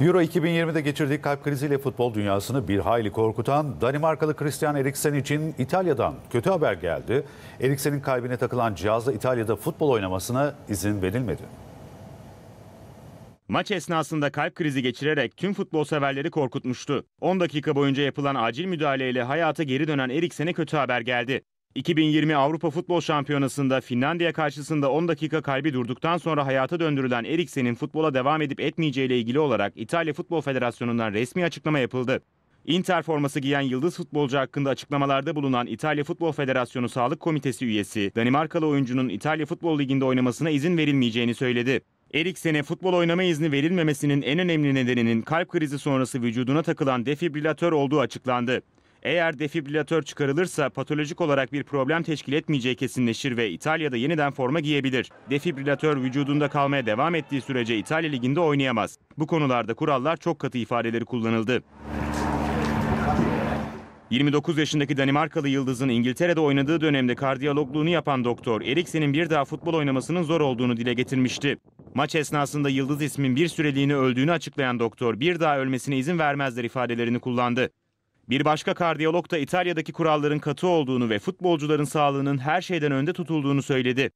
Euro 2020'de geçirdiği kalp kriziyle futbol dünyasını bir hayli korkutan Danimarkalı Christian Eriksen için İtalya'dan kötü haber geldi. Eriksen'in kalbine takılan cihazla İtalya'da futbol oynamasına izin verilmedi. Maç esnasında kalp krizi geçirerek tüm futbol severleri korkutmuştu. 10 dakika boyunca yapılan acil müdahaleyle hayata geri dönen Eriksen'e kötü haber geldi. 2020 Avrupa Futbol Şampiyonası'nda Finlandiya karşısında 10 dakika kalbi durduktan sonra hayata döndürülen Eriksen'in futbola devam edip etmeyeceğiyle ilgili olarak İtalya Futbol Federasyonu'ndan resmi açıklama yapıldı. Inter forması giyen yıldız futbolcu hakkında açıklamalarda bulunan İtalya Futbol Federasyonu Sağlık Komitesi üyesi, Danimarkalı oyuncunun İtalya Futbol Ligi'nde oynamasına izin verilmeyeceğini söyledi. Eriksen'e futbol oynama izni verilmemesinin en önemli nedeninin kalp krizi sonrası vücuduna takılan defibrilatör olduğu açıklandı. Eğer defibrilatör çıkarılırsa patolojik olarak bir problem teşkil etmeyeceği kesinleşir ve İtalya'da yeniden forma giyebilir. Defibrilatör vücudunda kalmaya devam ettiği sürece İtalya Ligi'nde oynayamaz. Bu konularda kurallar çok katı ifadeleri kullanıldı. 29 yaşındaki Danimarkalı yıldızın İngiltere'de oynadığı dönemde kardiyologluğunu yapan doktor Eriksen'in bir daha futbol oynamasının zor olduğunu dile getirmişti. Maç esnasında yıldız ismin bir süreliğine öldüğünü açıklayan doktor bir daha ölmesine izin vermezler ifadelerini kullandı. Bir başka kardiyolog da İtalya'daki kuralların katı olduğunu ve futbolcuların sağlığının her şeyden önde tutulduğunu söyledi.